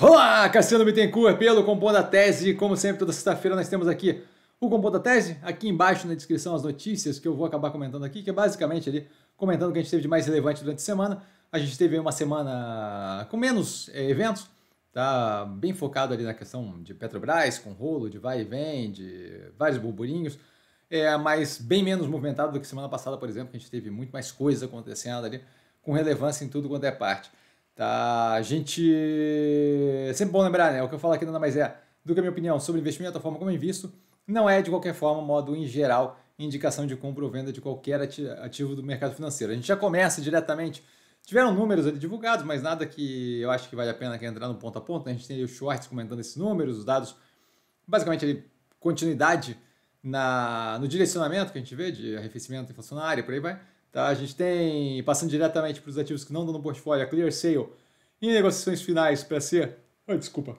Olá, Cassiano Bittencourt, pelo Compondo da Tese. Como sempre, toda sexta-feira nós temos aqui o Compondo da Tese. Aqui embaixo na descrição as notícias que eu vou acabar comentando aqui, que é basicamente ali comentando o que a gente teve de mais relevante durante a semana. A gente teve uma semana com menos é, eventos, tá bem focado ali na questão de Petrobras, com rolo, de vai e vem, de vários burburinhos, é, mas bem menos movimentado do que semana passada, por exemplo, que a gente teve muito mais coisas acontecendo ali, com relevância em tudo quanto é parte. Tá, a gente. É sempre bom lembrar, né? O que eu falo aqui nada mais é do que a minha opinião sobre investimento, a forma como eu invisto. Não é, de qualquer forma, modo em geral, indicação de compra ou venda de qualquer ativo do mercado financeiro. A gente já começa diretamente. Tiveram números ali divulgados, mas nada que eu acho que vale a pena entrar no ponto a ponto. Né? A gente tem o Schwartz comentando esses números, os dados, basicamente ali, continuidade na, no direcionamento que a gente vê de arrefecimento inflacionário, por aí vai. Tá? A gente tem, passando diretamente para os ativos que não dão no portfólio, a Clear Sale em negociações finais para ser. Oh, desculpa.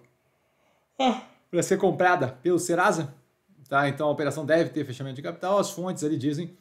Ah, para ser comprada pelo Serasa. Tá? Então a operação deve ter fechamento de capital. As fontes ali dizem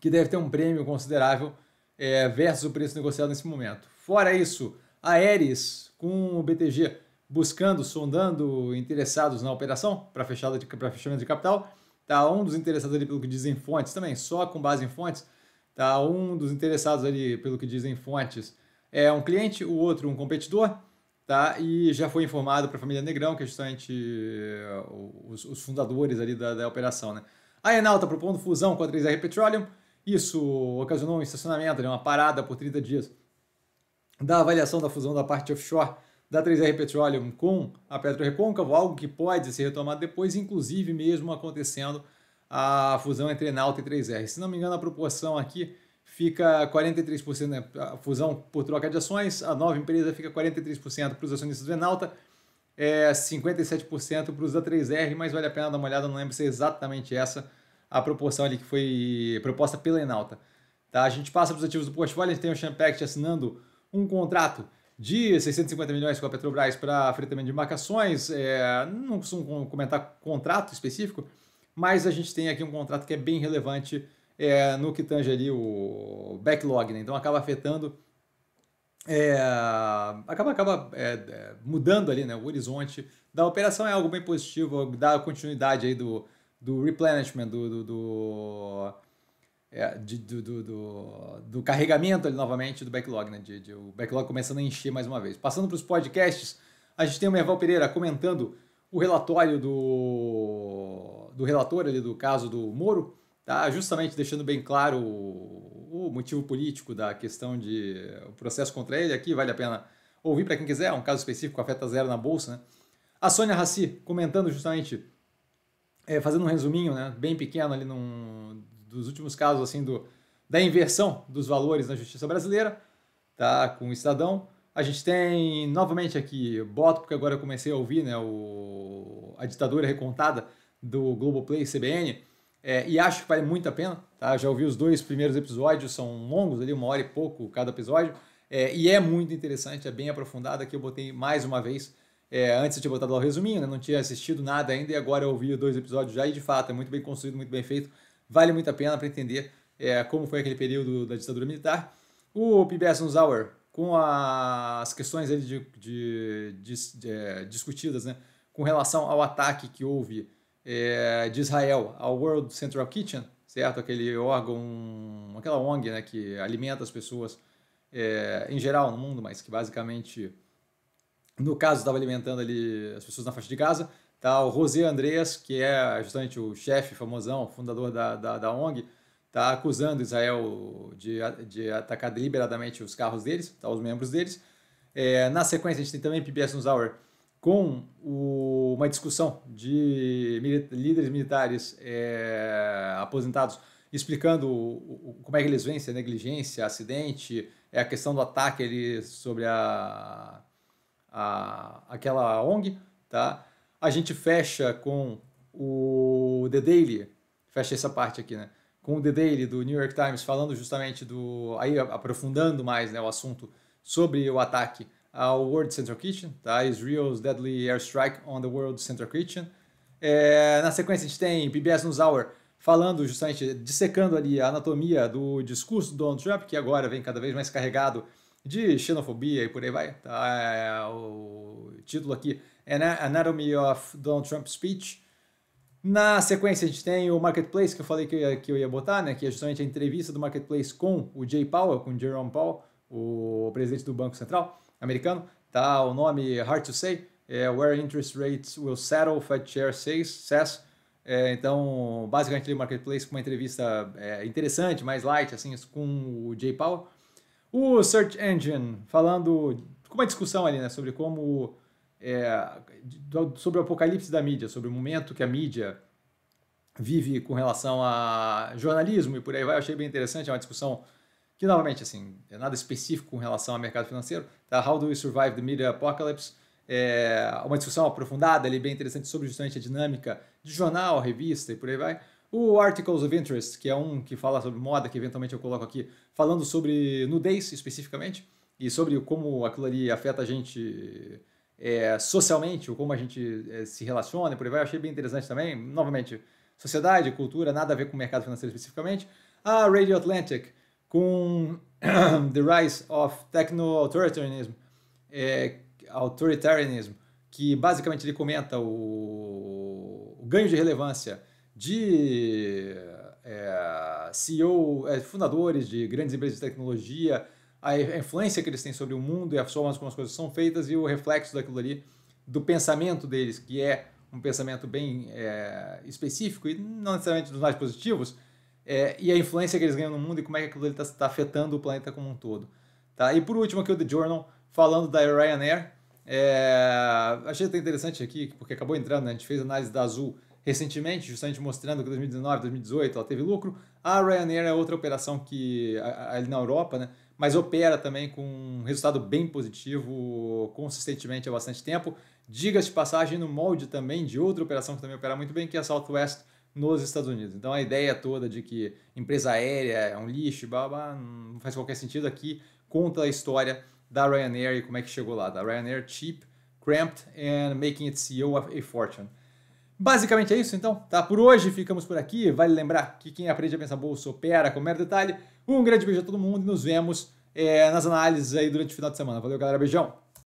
que deve ter um prêmio considerável é, versus o preço negociado nesse momento. Fora isso, a Aeres com o BTG buscando, sondando interessados na operação para fechada fechamento de capital. Tá um dos interessados ali pelo que dizem fontes também, só com base em fontes, Tá? Um dos interessados ali, pelo que dizem fontes, é um cliente, o outro um competidor, tá? E já foi informado para a família Negrão, que é justamente eh, os, os fundadores ali da, da, operação, né? A Enal está propondo fusão com a 3R Petroleum. Isso ocasionou um estacionamento, né? uma parada por 30 dias da avaliação da fusão da parte offshore da 3R Petroleum com a Petro Recôncavo, algo que pode ser retomado depois, inclusive mesmo acontecendo a fusão entre Enalta e 3R. Se não me engano, a proporção aqui fica 43% né? a fusão por troca de ações, a nova empresa fica 43% para os acionistas do Enalta, é 57% para os da 3R, mas vale a pena dar uma olhada, não lembro se é exatamente essa a proporção ali que foi proposta pela Enalta. Tá? A gente passa para os ativos do portfólio, a gente tem o Champact assinando um contrato de 650 milhões com a Petrobras para fretamento de embarcações, é, não costumo comentar contrato específico, mas a gente tem aqui um contrato que é bem relevante é, no que tange ali o backlog, né? Então acaba afetando, é, acaba, acaba é, é mudando ali né, o horizonte da operação, é algo bem positivo, dá continuidade aí do, do replenishment, do, do, do, é, de, do, do, do, carregamento ali novamente do backlog, né? De, de, o backlog começando a encher mais uma vez. Passando para os podcasts, a gente tem o Merval Pereira comentando o relatório do do relator ali do caso do Moro, tá justamente deixando bem claro o, o motivo político da questão de o processo contra ele aqui, vale a pena ouvir para quem quiser, é um caso específico, afeta zero na bolsa, né? A Sônia Raci comentando justamente, é, fazendo um resuminho, né, bem pequeno ali num, dos últimos casos assim do, da inversão dos valores na justiça brasileira, tá, com o cidadão. A gente tem novamente aqui, boto porque agora eu comecei a ouvir né, o, a ditadura recontada do Globoplay CBN. É, e acho que vale muito a pena, tá? Já ouvi os dois primeiros episódios, são longos ali, uma hora e pouco cada episódio. É, e é muito interessante, é bem aprofundado. Aqui eu botei mais uma vez. É, antes eu tinha botado lá o resuminho, né? não tinha assistido nada ainda e agora eu ouvi dois episódios já e de fato é muito bem construído, muito bem feito. Vale muito a pena para entender é, como foi aquele período da ditadura militar. O PBS News Hour, com a, as questões ali de, de, de, é, discutidas né? com relação ao ataque que houve é, de Israel, a World Central Kitchen, certo? Aquele órgão, aquela ONG né, que alimenta as pessoas é, em geral no mundo, mas que basicamente, no caso, estava alimentando ali as pessoas na faixa de Gaza. Tá? O José Andrés, que é justamente o chefe famosão, fundador da, da, da ONG, está acusando Israel de, de atacar deliberadamente os carros deles, tá? os membros deles. É, na sequência, a gente tem também PBS News Hour, com o, uma discussão de milita líderes militares é, aposentados explicando o, o, como é que eles vencem a é negligência, acidente, é a questão do ataque ali sobre a, a aquela ONG, tá? A gente fecha com o The Daily, fecha essa parte aqui, né? Com o The Daily do New York Times falando justamente do aí aprofundando mais, né, o assunto sobre o ataque ao World Central Kitchen, tá? Israel's Deadly Airstrike on the World Central Kitchen. É, na sequência a gente tem PBS News Hour falando justamente, dissecando ali a anatomia do discurso do Donald Trump, que agora vem cada vez mais carregado de xenofobia e por aí vai. Tá? É, o título aqui é Anatomy of Donald Trump's Speech. Na sequência a gente tem o Marketplace, que eu falei que eu ia, que eu ia botar, né? que é justamente a entrevista do Marketplace com o Jay Powell, com o Jerome Powell, o presidente do Banco Central americano, tá? O nome é Hard to Say, é Where Interest Rates Will Settle, Fed Chair Says, says é, então, basicamente, o é Marketplace com uma entrevista é, interessante, mais light, assim, com o Jay Powell. O Search Engine, falando com uma discussão ali, né, sobre como... É, sobre o apocalipse da mídia, sobre o momento que a mídia vive com relação a jornalismo e por aí vai. Eu achei bem interessante, é uma discussão que novamente, assim, é nada específico com relação ao mercado financeiro, tá? How do we survive the media apocalypse? É uma discussão aprofundada ali, bem interessante, sobre justamente a dinâmica de jornal, revista e por aí vai. O Articles of Interest, que é um que fala sobre moda, que eventualmente eu coloco aqui, falando sobre nudez especificamente, e sobre como aquilo ali afeta a gente é, socialmente, ou como a gente é, se relaciona e por aí vai. Eu achei bem interessante também. Novamente, sociedade, cultura, nada a ver com o mercado financeiro especificamente. A Radio Atlantic, com The Rise of Techno-Authoritarianism, é, Authoritarianism, que basicamente ele comenta o, o ganho de relevância de é, CEO, é, fundadores de grandes empresas de tecnologia, a influência que eles têm sobre o mundo e a forma como as coisas são feitas e o reflexo daquilo ali, do pensamento deles, que é um pensamento bem é, específico e não necessariamente dos mais positivos, é, e a influência que eles ganham no mundo e como é que aquilo está tá afetando o planeta como um todo. Tá? E por último aqui o The Journal, falando da Ryanair. É, achei até interessante aqui, porque acabou entrando, né? a gente fez análise da Azul recentemente, justamente mostrando que 2019, 2018 ela teve lucro. A Ryanair é outra operação que ali na Europa, né? mas opera também com um resultado bem positivo consistentemente há bastante tempo. Diga-se de passagem, no molde também de outra operação que também opera muito bem, que é a Southwest, nos Estados Unidos. Então a ideia toda de que empresa aérea é um lixo, blá, blá, não faz qualquer sentido aqui. Conta a história da Ryanair e como é que chegou lá. Da Ryanair cheap, cramped and making its CEO a fortune. Basicamente é isso, então. Tá por hoje, ficamos por aqui. Vale lembrar que quem aprende a pensar bolsa opera com mero detalhe. Um grande beijo a todo mundo e nos vemos é, nas análises aí durante o final de semana. Valeu, galera. Beijão.